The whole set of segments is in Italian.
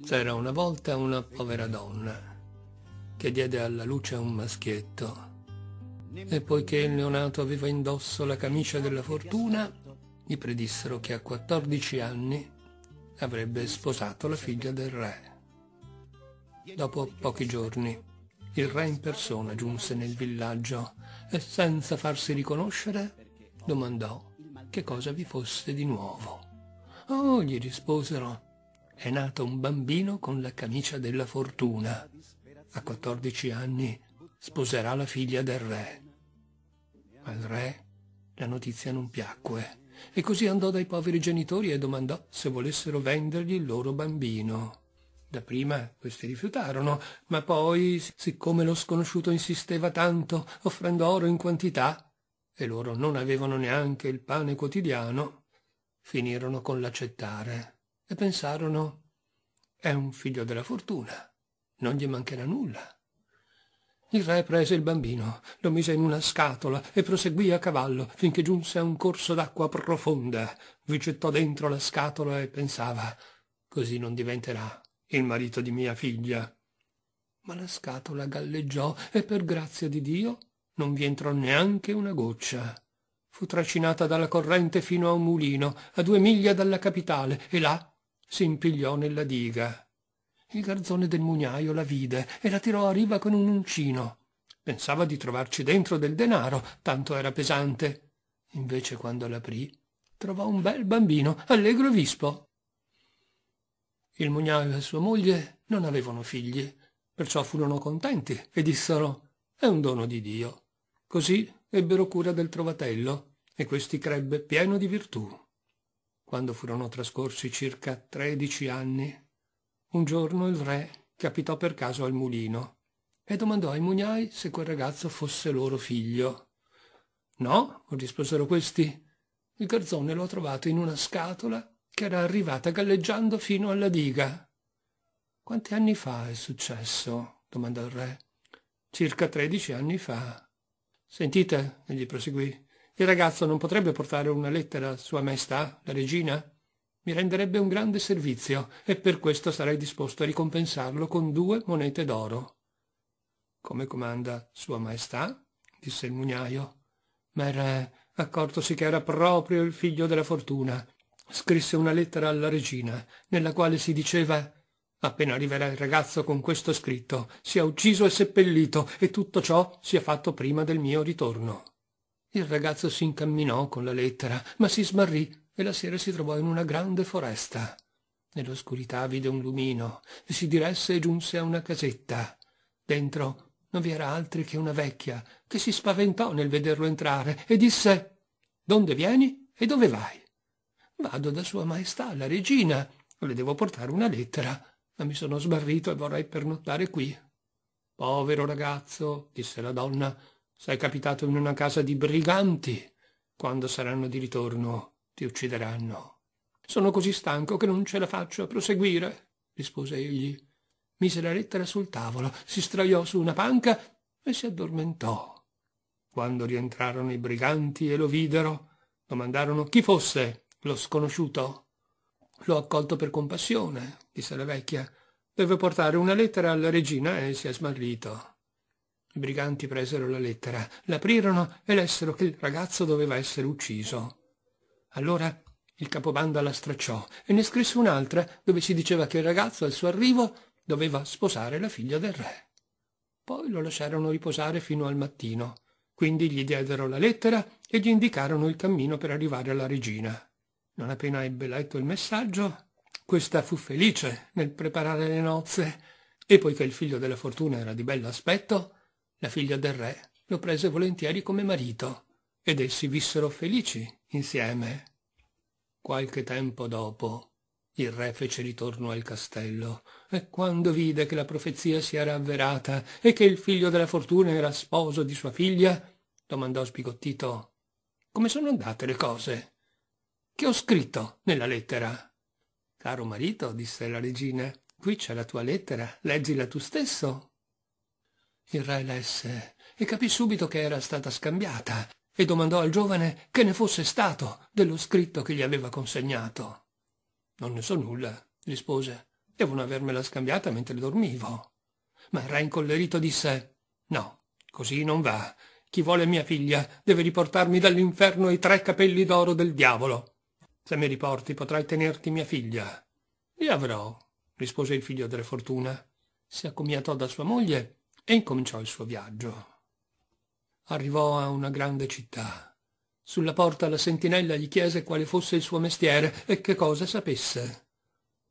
C'era una volta una povera donna che diede alla luce un maschietto e poiché il neonato aveva indosso la camicia della fortuna, gli predissero che a 14 anni avrebbe sposato la figlia del re. Dopo pochi giorni, il re in persona giunse nel villaggio e senza farsi riconoscere domandò che cosa vi fosse di nuovo. Oh, gli risposero, è nato un bambino con la camicia della fortuna. A 14 anni sposerà la figlia del re. Al re la notizia non piacque e così andò dai poveri genitori e domandò se volessero vendergli il loro bambino. Dapprima questi rifiutarono, ma poi, siccome lo sconosciuto insisteva tanto, offrendo oro in quantità, e loro non avevano neanche il pane quotidiano, finirono con l'accettare e pensarono è un figlio della fortuna, non gli mancherà nulla. Il re prese il bambino, lo mise in una scatola e proseguì a cavallo finché giunse a un corso d'acqua profonda. Vi gettò dentro la scatola e pensava così non diventerà il marito di mia figlia. Ma la scatola galleggiò e per grazia di Dio non vi entrò neanche una goccia. Fu trascinata dalla corrente fino a un mulino, a due miglia dalla capitale, e là s'impigliò nella diga. Il garzone del mugnaio la vide e la tirò a riva con un uncino. Pensava di trovarci dentro del denaro, tanto era pesante. Invece quando l'aprì, trovò un bel bambino, allegro e vispo. Il mugnaio e sua moglie non avevano figli, perciò furono contenti e dissero è un dono di Dio. Così ebbero cura del trovatello e questi crebbe pieno di virtù. Quando furono trascorsi circa tredici anni, un giorno il re capitò per caso al mulino e domandò ai mugnai se quel ragazzo fosse loro figlio. No, risposero questi. Il garzone lo ha trovato in una scatola che era arrivata galleggiando fino alla diga. Quanti anni fa è successo? domandò il re. Circa tredici anni fa. Sentite, egli proseguì, il ragazzo non potrebbe portare una lettera a Sua Maestà, la regina? Mi renderebbe un grande servizio e per questo sarei disposto a ricompensarlo con due monete d'oro. Come comanda Sua Maestà? disse il mugnaio. Ma il re, accortosi che era proprio il figlio della fortuna, scrisse una lettera alla regina, nella quale si diceva Appena arriverà il ragazzo con questo scritto, sia ucciso e seppellito, e tutto ciò sia fatto prima del mio ritorno. Il ragazzo si incamminò con la lettera, ma si smarrì e la sera si trovò in una grande foresta. Nell'oscurità vide un lumino, si diresse e giunse a una casetta. Dentro non vi era altri che una vecchia, che si spaventò nel vederlo entrare e disse «Donde vieni e dove vai?» «Vado da Sua Maestà, la regina. Le devo portare una lettera, ma mi sono sbarrito e vorrei pernottare qui». «Povero ragazzo», disse la donna, sei capitato in una casa di briganti. Quando saranno di ritorno, ti uccideranno. Sono così stanco che non ce la faccio a proseguire, rispose egli. Mise la lettera sul tavolo, si straiò su una panca e si addormentò. Quando rientrarono i briganti e lo videro, domandarono chi fosse lo sconosciuto. L'ho accolto per compassione, disse la vecchia. Deve portare una lettera alla regina e si è smarrito. I briganti presero la lettera, l'aprirono e lessero che il ragazzo doveva essere ucciso. Allora il capobanda la stracciò e ne scrisse un'altra dove si diceva che il ragazzo al suo arrivo doveva sposare la figlia del re. Poi lo lasciarono riposare fino al mattino, quindi gli diedero la lettera e gli indicarono il cammino per arrivare alla regina. Non appena ebbe letto il messaggio, questa fu felice nel preparare le nozze e poiché il figlio della fortuna era di bell'aspetto, la figlia del re, lo prese volentieri come marito, ed essi vissero felici insieme. Qualche tempo dopo, il re fece ritorno al castello, e quando vide che la profezia si era avverata e che il figlio della fortuna era sposo di sua figlia, domandò sbigottito Come sono andate le cose? Che ho scritto nella lettera? Caro marito, disse la regina, qui c'è la tua lettera, leggila tu stesso il re lesse e capì subito che era stata scambiata e domandò al giovane che ne fosse stato dello scritto che gli aveva consegnato. Non ne so nulla, rispose. Devono avermela scambiata mentre dormivo. Ma il re incollerito disse No, così non va. Chi vuole mia figlia deve riportarmi dall'inferno i tre capelli d'oro del diavolo. Se mi riporti potrai tenerti mia figlia. Li avrò, rispose il figlio della fortuna. Si accomiatò da sua moglie e incominciò il suo viaggio. Arrivò a una grande città. Sulla porta la sentinella gli chiese quale fosse il suo mestiere e che cosa sapesse.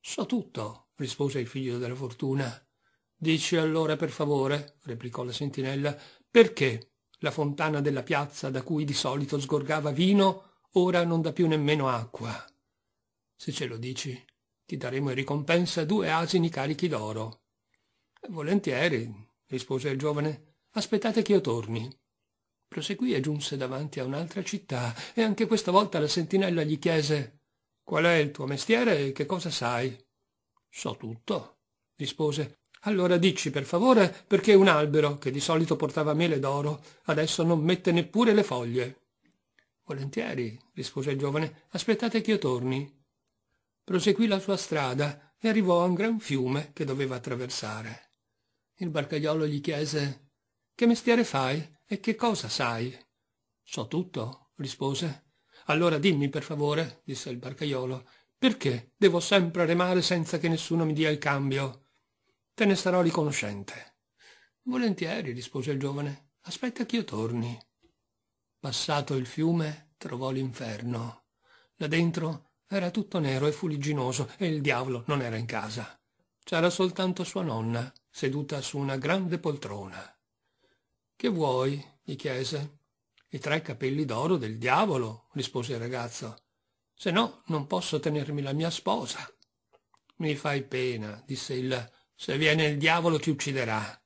So tutto, rispose il figlio della fortuna. Dici allora per favore, replicò la sentinella, perché la fontana della piazza da cui di solito sgorgava vino ora non dà più nemmeno acqua. Se ce lo dici, ti daremo in ricompensa due asini carichi d'oro. Volentieri, rispose il giovane. Aspettate che io torni. Proseguì e giunse davanti a un'altra città, e anche questa volta la sentinella gli chiese Qual è il tuo mestiere e che cosa sai? So tutto, rispose. Allora dici per favore perché un albero, che di solito portava mele d'oro, adesso non mette neppure le foglie. Volentieri, rispose il giovane, aspettate che io torni. Proseguì la sua strada e arrivò a un gran fiume che doveva attraversare. Il barcaiolo gli chiese Che mestiere fai e che cosa sai? So tutto, rispose. Allora dimmi per favore, disse il barcaiolo, perché devo sempre remare senza che nessuno mi dia il cambio? Te ne sarò riconoscente. Volentieri, rispose il giovane. Aspetta che io torni. Passato il fiume, trovò l'inferno. Là dentro era tutto nero e fuligginoso e il diavolo non era in casa. C'era soltanto sua nonna, seduta su una grande poltrona. Che vuoi? gli chiese. I tre capelli d'oro del diavolo, rispose il ragazzo. Se no, non posso tenermi la mia sposa. Mi fai pena, disse il. Se viene il diavolo ti ucciderà.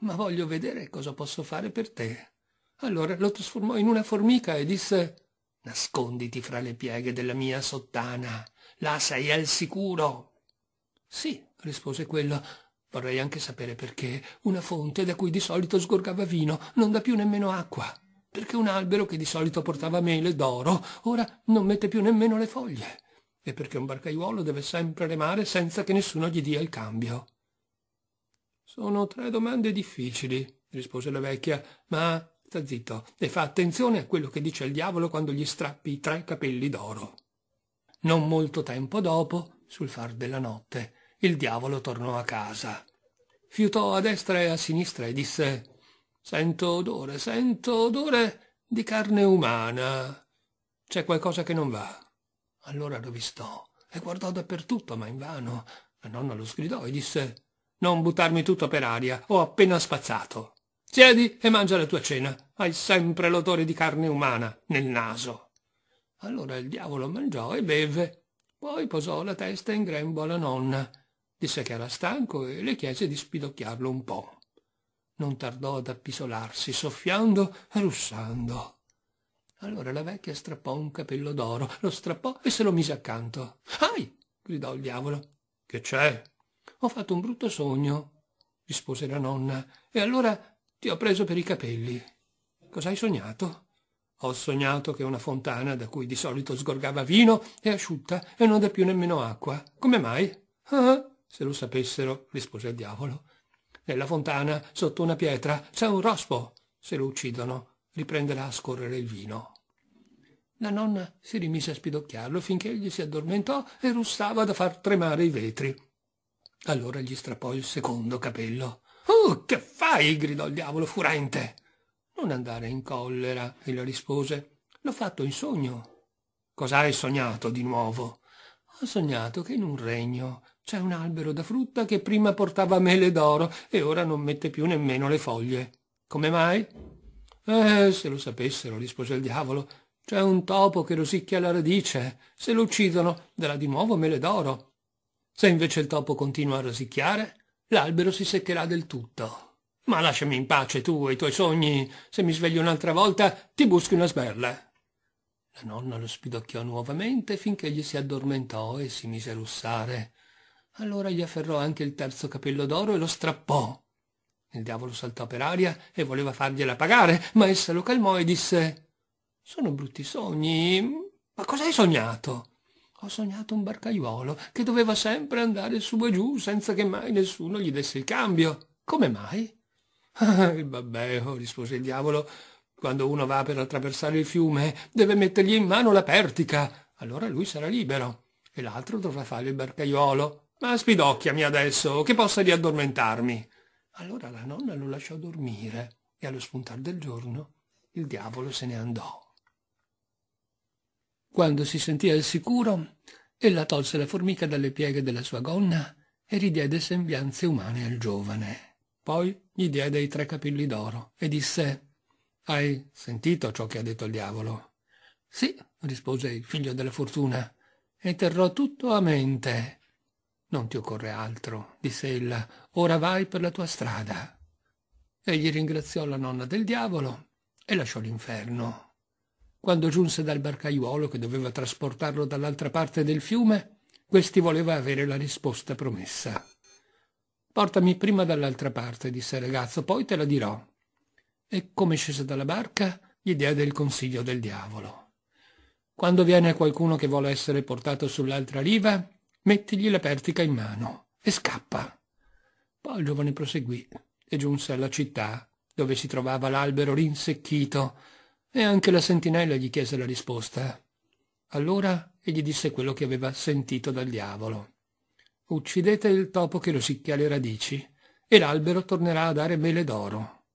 Ma voglio vedere cosa posso fare per te. Allora lo trasformò in una formica e disse Nasconditi fra le pieghe della mia sottana. Là sei al sicuro. Sì, rispose quello. Vorrei anche sapere perché una fonte da cui di solito sgorgava vino non dà più nemmeno acqua, perché un albero che di solito portava mele d'oro ora non mette più nemmeno le foglie, e perché un barcaiuolo deve sempre remare senza che nessuno gli dia il cambio. Sono tre domande difficili, rispose la vecchia, ma sta zitto e fa attenzione a quello che dice il diavolo quando gli strappi i tre capelli d'oro. Non molto tempo dopo sul far della notte il diavolo tornò a casa. Fiutò a destra e a sinistra e disse Sento odore, sento odore di carne umana. C'è qualcosa che non va. Allora rovistò e guardò dappertutto, ma invano. La nonna lo sgridò e disse Non buttarmi tutto per aria, ho appena spazzato. Siedi e mangia la tua cena. Hai sempre l'odore di carne umana nel naso. Allora il diavolo mangiò e beve poi posò la testa in grembo alla nonna, disse che era stanco e le chiese di spidocchiarlo un po'. Non tardò ad appisolarsi, soffiando e russando. Allora la vecchia strappò un capello d'oro, lo strappò e se lo mise accanto. Ai! gridò il diavolo. Che c'è? Ho fatto un brutto sogno, rispose la nonna, e allora ti ho preso per i capelli. Cos'hai sognato? Ho sognato che una fontana da cui di solito sgorgava vino è asciutta e non dà più nemmeno acqua. Come mai? Ah, se lo sapessero, rispose il diavolo. Nella fontana, sotto una pietra, c'è un rospo. Se lo uccidono, riprenderà a scorrere il vino. La nonna si rimise a spidocchiarlo finché egli si addormentò e russava da far tremare i vetri. Allora gli strappò il secondo capello. Oh, che fai? gridò il diavolo furente. Non andare in collera, ella rispose. L'ho fatto in sogno. Cos'hai sognato di nuovo? Ho sognato che in un regno c'è un albero da frutta che prima portava mele d'oro e ora non mette più nemmeno le foglie. Come mai? Eh, se lo sapessero, rispose il diavolo, c'è un topo che rosicchia la radice. Se lo uccidono, darà di nuovo mele d'oro. Se invece il topo continua a rosicchiare, l'albero si seccherà del tutto. Ma lasciami in pace tu e i tuoi sogni. Se mi sveglio un'altra volta, ti buschi una sberla. La nonna lo spidocchiò nuovamente finché gli si addormentò e si mise a russare. Allora gli afferrò anche il terzo capello d'oro e lo strappò. Il diavolo saltò per aria e voleva fargliela pagare, ma essa lo calmò e disse «Sono brutti sogni. Ma cosa hai sognato?» Ho sognato un barcaiuolo che doveva sempre andare su e giù senza che mai nessuno gli desse il cambio. Come mai? Il ah, babbeo, oh, rispose il diavolo, quando uno va per attraversare il fiume deve mettergli in mano la pertica, allora lui sarà libero, e l'altro dovrà fare il barcaiolo. Ma spidocchiami adesso, che possa riaddormentarmi. Allora la nonna lo lasciò dormire, e allo spuntare del giorno il diavolo se ne andò. Quando si sentì al sicuro, ella tolse la formica dalle pieghe della sua gonna e ridiede sembianze umane al giovane. Poi gli diede i tre capelli d'oro e disse Hai sentito ciò che ha detto il diavolo? Sì, rispose il figlio della fortuna, e terrò tutto a mente. Non ti occorre altro, disse ella, ora vai per la tua strada. Egli ringraziò la nonna del diavolo e lasciò l'inferno. Quando giunse dal barcaiuolo che doveva trasportarlo dall'altra parte del fiume, questi voleva avere la risposta promessa. Portami prima dall'altra parte, disse il ragazzo, poi te la dirò. E come scese dalla barca, gli diede il consiglio del diavolo. Quando viene qualcuno che vuole essere portato sull'altra riva, mettigli la pertica in mano e scappa. Poi il giovane proseguì e giunse alla città, dove si trovava l'albero rinsecchito, e anche la sentinella gli chiese la risposta. Allora egli disse quello che aveva sentito dal diavolo. Uccidete il topo che lo sicchia le radici e l'albero tornerà a dare mele d'oro.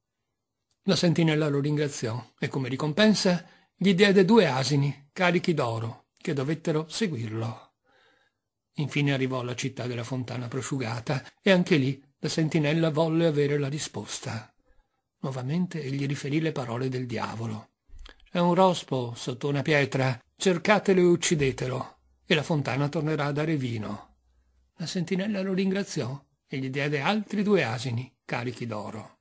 La sentinella lo ringraziò e come ricompensa gli diede due asini carichi d'oro che dovettero seguirlo. Infine arrivò alla città della fontana prosciugata e anche lì la sentinella volle avere la risposta. Nuovamente egli riferì le parole del diavolo. C'è un rospo sotto una pietra, cercatelo e uccidetelo, e la fontana tornerà a dare vino. La sentinella lo ringraziò e gli diede altri due asini carichi d'oro.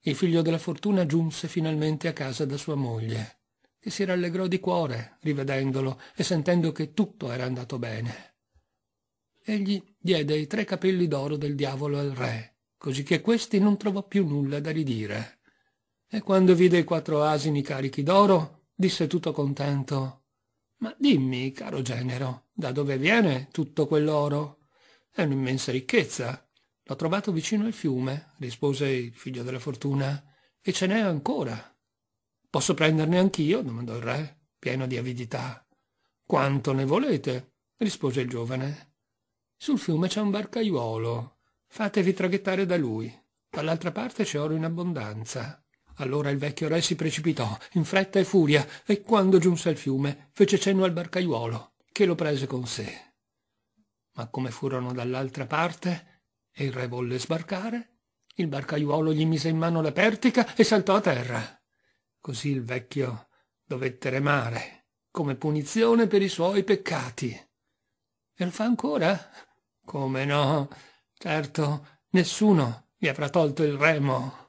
Il figlio della fortuna giunse finalmente a casa da sua moglie, che si rallegrò di cuore rivedendolo e sentendo che tutto era andato bene. Egli diede i tre capelli d'oro del diavolo al re, così che questi non trovò più nulla da ridire. E quando vide i quattro asini carichi d'oro, disse tutto contento Ma dimmi, caro genero, da dove viene tutto quell'oro? È un'immensa ricchezza. L'ho trovato vicino al fiume, rispose il figlio della fortuna, e ce n'è ancora. Posso prenderne anch'io? domandò il re, pieno di avidità. Quanto ne volete? rispose il giovane. Sul fiume c'è un barcaiuolo. Fatevi traghettare da lui. Dall'altra parte c'è oro in abbondanza. Allora il vecchio re si precipitò, in fretta e furia, e quando giunse al fiume fece cenno al barcaiuolo, che lo prese con sé. Ma come furono dall'altra parte e il re volle sbarcare, il barcaiuolo gli mise in mano la pertica e saltò a terra. Così il vecchio dovette remare, come punizione per i suoi peccati. E lo fa ancora? Come no? Certo, nessuno gli avrà tolto il remo.